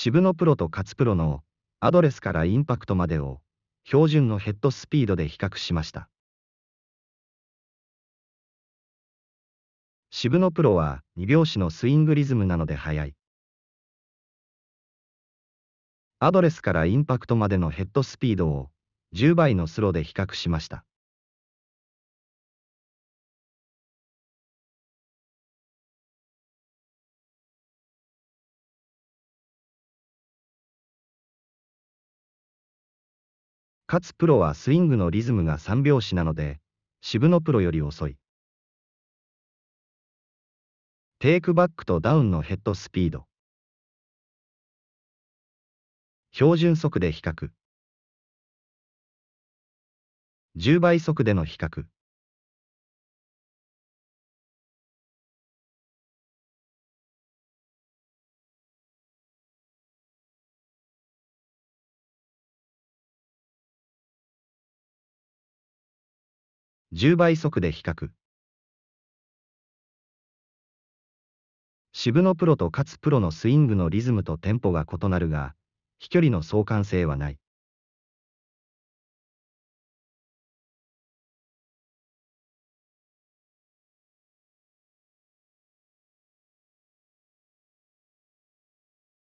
渋野プロと勝プロのアドレスからインパクトまでを標準のヘッドスピードで比較しました。渋野プロは2拍子のスイングリズムなので速い。アドレスからインパクトまでのヘッドスピードを10倍のスローで比較しました。かつプロはスイングのリズムが3拍子なので、渋野プロより遅い。テイクバックとダウンのヘッドスピード。標準速で比較。10倍速での比較。10倍速で比較。渋野プロと勝プロのスイングのリズムとテンポが異なるが、飛距離の相関性はない。